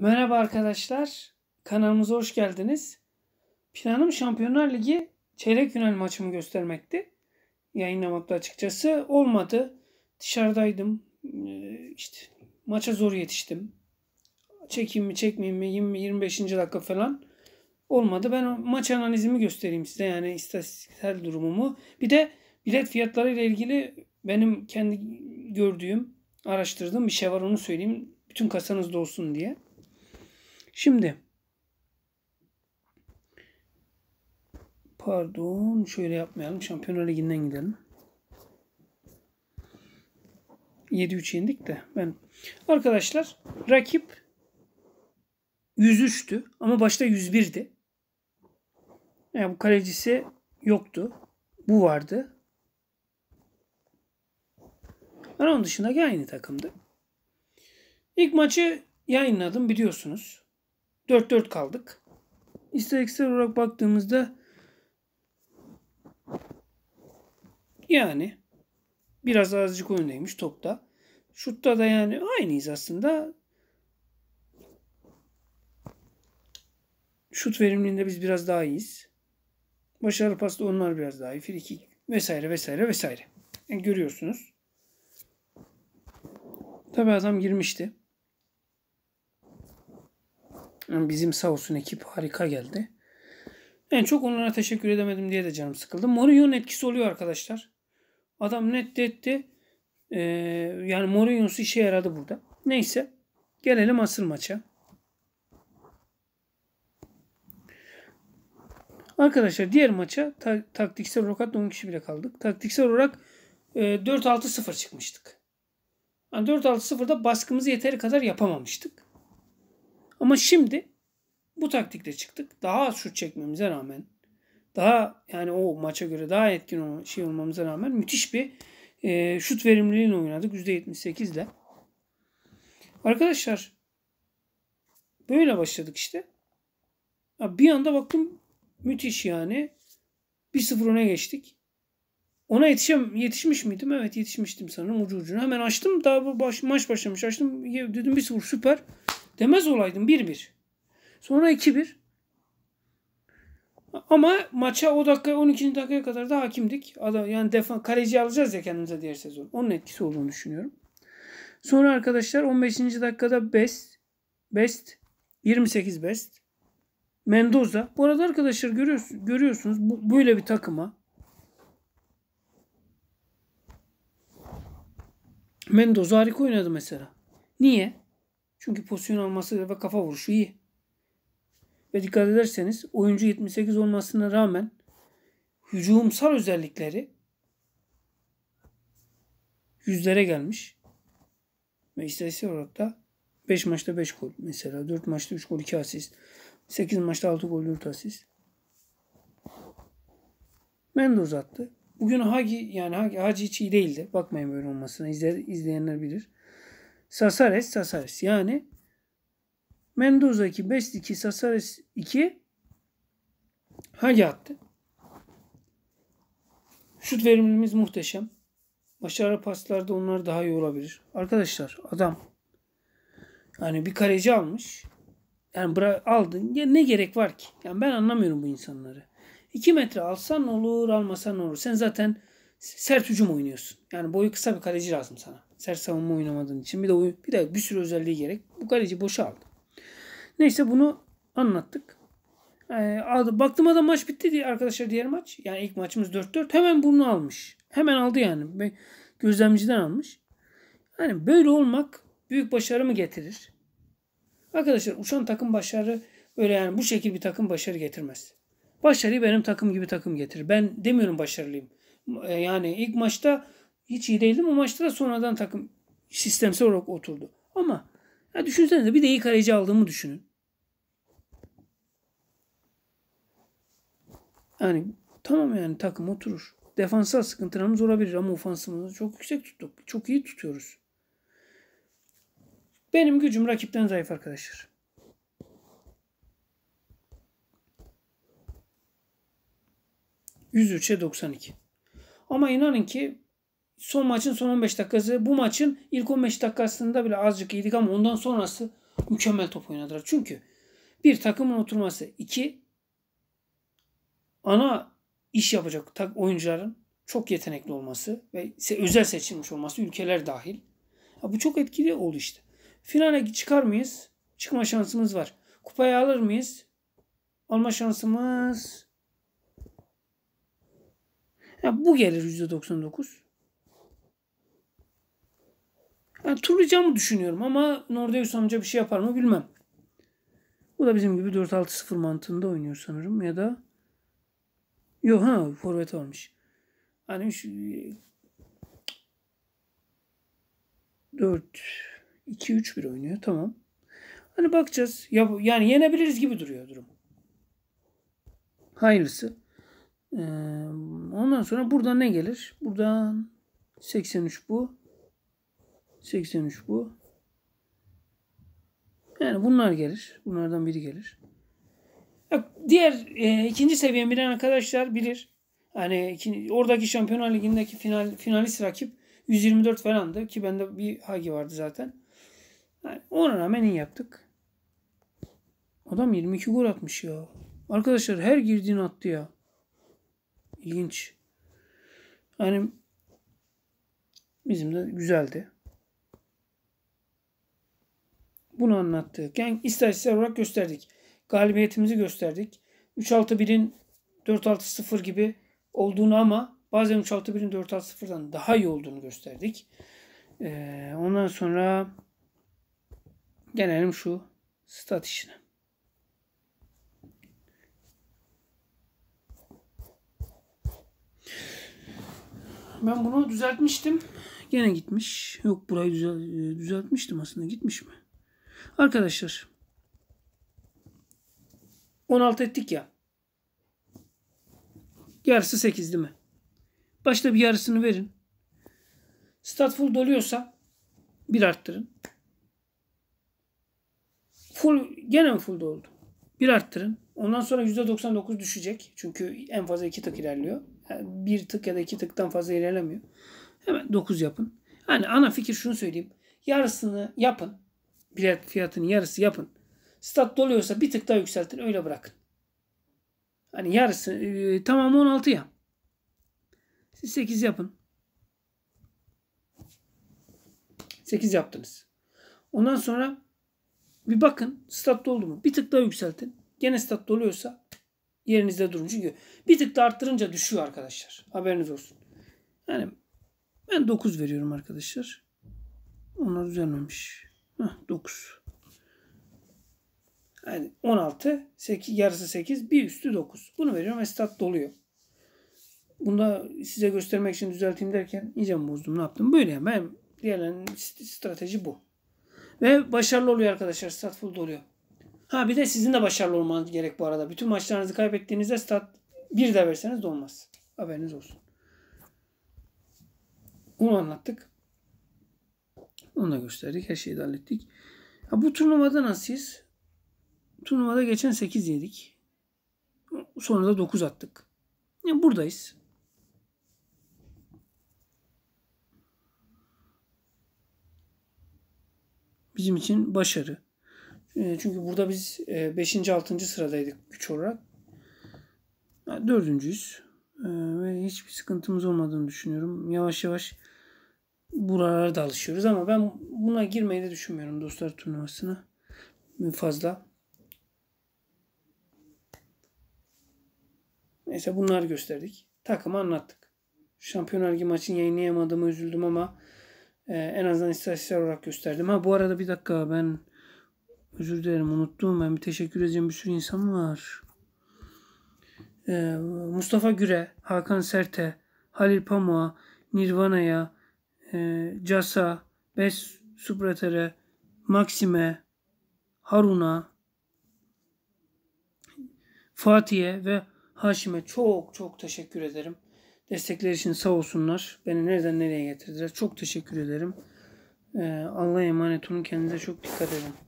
Merhaba arkadaşlar. Kanalımıza hoş geldiniz. Planım Şampiyonlar Ligi çeyrek final maçımı göstermekti. Yayınlamakta açıkçası olmadı. Dışarıdaydım. Ee, işte maça zor yetiştim. Çekeyim mi çekmeyeyim mi 20 25. dakika falan olmadı. Ben maç analizimi göstereyim size yani istatistiksel durumumu. Bir de bilet fiyatları ile ilgili benim kendi gördüğüm, araştırdığım bir şey var onu söyleyeyim. Bütün kasanızda olsun diye. Şimdi pardon şöyle yapmayalım. Şampiyonlar Ligi'nden gidelim. 7-3 yendik de ben arkadaşlar rakip 103'tü ama başta 101'di. Yani bu kalecisi yoktu. Bu vardı. Ben onun dışındaki aynı takımdı. İlk maçı yayınladım biliyorsunuz. 4-4 kaldık. İstatistiksel olarak baktığımızda yani biraz azıcık öndeymiş topta. Şutta da yani aynıyız aslında. Şut verimliliğinde biz biraz daha iyiyiz. Başarı pasta onlar biraz daha iyi. Friki vesaire vesaire vesaire. Yani görüyorsunuz. Tabi adam girmişti. Bizim sağ olsun ekip harika geldi. En çok onlara teşekkür edemedim diye de canım sıkıldı. Mourinho'nun etkisi oluyor arkadaşlar. Adam net etti. Ee, yani Mourinho'su işe yaradı burada. Neyse. Gelelim asıl maça. Arkadaşlar diğer maça ta- taktiksel olarak 10 kişi bile kaldık. Taktiksel olarak e, 4-6-0 çıkmıştık. Yani 4-6-0'da baskımızı yeteri kadar yapamamıştık. Ama şimdi bu taktikle çıktık. Daha az şut çekmemize rağmen daha yani o maça göre daha etkin olan şey olmamıza rağmen müthiş bir e, şut verimliliğiyle oynadık. %78 ile. Arkadaşlar böyle başladık işte. Bir anda baktım müthiş yani. 1-0 öne geçtik. Ona yetişem, yetişmiş miydim? Evet yetişmiştim sanırım ucu ucuna. Hemen açtım. Daha baş, maç başlamış. Açtım dedim 1-0 süper. Demez olaydım 1-1. Sonra 2-1. Ama maça o dakika 12. dakikaya kadar da hakimdik. Adam yani defa kaleci alacağız ya kendimize diğer sezon. Onun etkisi olduğunu düşünüyorum. Sonra arkadaşlar 15. dakikada Best Best 28 Best Mendoza. Bu arada arkadaşlar görüyorsunuz, görüyorsunuz bu, böyle bir takıma Mendoza harika oynadı mesela. Niye? Çünkü pozisyon alması ve kafa vuruşu iyi. Ve dikkat ederseniz oyuncu 78 olmasına rağmen hücumsal özellikleri yüzlere gelmiş. Ve istatistik olarak da 5 maçta 5 gol mesela. 4 maçta 3 gol 2 asist. 8 maçta 6 gol 4 asist. Mendoz uzattı. Bugün Hagi yani Hagi, Hagi hiç iyi değildi. Bakmayın böyle olmasına. İzler, izleyenler bilir. Sasares Sasares. Yani Mendoza 2, Best 2, Sasares 2 hangi attı? Şut verimimiz muhteşem. Başarı paslarda onlar daha iyi olabilir. Arkadaşlar adam yani bir kaleci almış. Yani bıra aldın. Ya ne gerek var ki? Yani ben anlamıyorum bu insanları. 2 metre alsan olur, almasan olur. Sen zaten sert hücum oynuyorsun. Yani boyu kısa bir kaleci lazım sana. Sert savunma oynamadığın için. Bir de oyun, bir de bir sürü özelliği gerek. Bu kaleci boşa aldı. Neyse bunu anlattık. Ee, baktım adam maç bitti diye arkadaşlar diğer maç. Yani ilk maçımız 4-4. Hemen bunu almış. Hemen aldı yani. Gözlemciden almış. Yani böyle olmak büyük başarı mı getirir? Arkadaşlar uçan takım başarı öyle yani bu şekilde bir takım başarı getirmez. Başarıyı benim takım gibi takım getirir. Ben demiyorum başarılıyım. Ee, yani ilk maçta hiç iyi değildim Bu maçta da sonradan takım sistemsel olarak oturdu. Ama ya düşünsenize bir de iyi kaleci aldığımı düşünün. Yani tamam yani takım oturur. Defansal sıkıntılarımız olabilir ama ofansımızı çok yüksek tuttuk. Çok iyi tutuyoruz. Benim gücüm rakipten zayıf arkadaşlar. %3'e 92. Ama inanın ki son maçın son 15 dakikası. Bu maçın ilk 15 dakikasında bile azıcık iyiydik ama ondan sonrası mükemmel top oynadılar. Çünkü bir takımın oturması. iki ana iş yapacak tak oyuncuların çok yetenekli olması ve özel seçilmiş olması ülkeler dahil. Ya bu çok etkili oldu işte. Finale çıkar mıyız? Çıkma şansımız var. Kupayı alır mıyız? Alma şansımız ya bu gelir %99. Ben turlayacağımı düşünüyorum ama Nordeus amca bir şey yapar mı bilmem. Bu da bizim gibi 4-6-0 mantığında oynuyor sanırım ya da Yok ha forvet varmış. Hani şu 4 2 3 1 oynuyor tamam. Hani bakacağız. Ya, yani yenebiliriz gibi duruyor durum. Hayırlısı. Ee, ondan sonra buradan ne gelir? Buradan 83 bu. 83 bu. Yani bunlar gelir. Bunlardan biri gelir. Diğer e, ikinci seviyen bilen arkadaşlar bilir. Hani iki, oradaki Şampiyonlar Ligi'ndeki final, finalist rakip 124 falandı ki bende bir hagi vardı zaten. Yani ona rağmen iyi yaptık. Adam 22 gol atmış ya. Arkadaşlar her girdiğini attı ya. İlginç. Yani bizim de güzeldi bunu anlattık. Yani istatistik olarak gösterdik. Galibiyetimizi gösterdik. 3-6-1'in 4-6-0 gibi olduğunu ama bazen 3-6-1'in 4-6-0'dan daha iyi olduğunu gösterdik. Ee, ondan sonra gelelim şu stat işine. Ben bunu düzeltmiştim. Gene gitmiş. Yok burayı düzel e, düzeltmiştim aslında. Gitmiş mi? Arkadaşlar 16 ettik ya. Yarısı 8 değil mi? Başta bir yarısını verin. Stat full doluyorsa bir arttırın. Full gene full doldu? Bir arttırın. Ondan sonra %99 düşecek. Çünkü en fazla iki tık ilerliyor. Yani bir tık ya da iki tıktan fazla ilerlemiyor. Hemen 9 yapın. Yani ana fikir şunu söyleyeyim. Yarısını yapın bilet fiyatının yarısı yapın. Stat doluyorsa bir tık daha yükseltin öyle bırakın. Hani yarısı e, tamamı 16 ya. Siz 8 yapın. 8 yaptınız. Ondan sonra bir bakın stat doldu mu? Bir tık daha yükseltin. Gene stat doluyorsa yerinizde durun. Çünkü bir tık daha arttırınca düşüyor arkadaşlar. Haberiniz olsun. Yani ben 9 veriyorum arkadaşlar. Onlar düzelmemiş. Heh, 9. Yani 16, 8, yarısı 8, bir üstü 9. Bunu veriyorum stat doluyor. Bunu da size göstermek için düzelteyim derken iyice mi bozdum ne yaptım? Böyle yani ben diğerlerinin strateji bu. Ve başarılı oluyor arkadaşlar. Stat full doluyor. Ha bir de sizin de başarılı olmanız gerek bu arada. Bütün maçlarınızı kaybettiğinizde stat bir de verseniz dolmaz. Haberiniz olsun. Bunu anlattık. Onu da gösterdik. Her şeyi de hallettik. Ya bu turnuvada nasılız? Turnuvada geçen 8 yedik. Sonra da 9 attık. Ya buradayız. Bizim için başarı. E, çünkü burada biz 5. E, 6. sıradaydık güç olarak. Dördüncüyüz. E, ve hiçbir sıkıntımız olmadığını düşünüyorum. Yavaş yavaş buralara da alışıyoruz ama ben buna girmeyi de düşünmüyorum dostlar turnuvasına fazla. Neyse bunları gösterdik. Takımı anlattık. Şampiyonlar Ligi maçını yayınlayamadığımı üzüldüm ama e, en azından istatistikler olarak gösterdim. Ha bu arada bir dakika ben özür dilerim unuttum. Ben bir teşekkür edeceğim bir sürü insan var. E, Mustafa Güre, Hakan Serte, Halil Pamuk'a, Nirvana'ya, e, ee, Casa, Bes Suprater'e, Maxime, Harun'a, Fatih'e ve Haşim'e çok çok teşekkür ederim. Destekler için sağ olsunlar. Beni nereden nereye getirdiler. Çok teşekkür ederim. Ee, Allah'a emanet olun. Kendinize çok dikkat edin.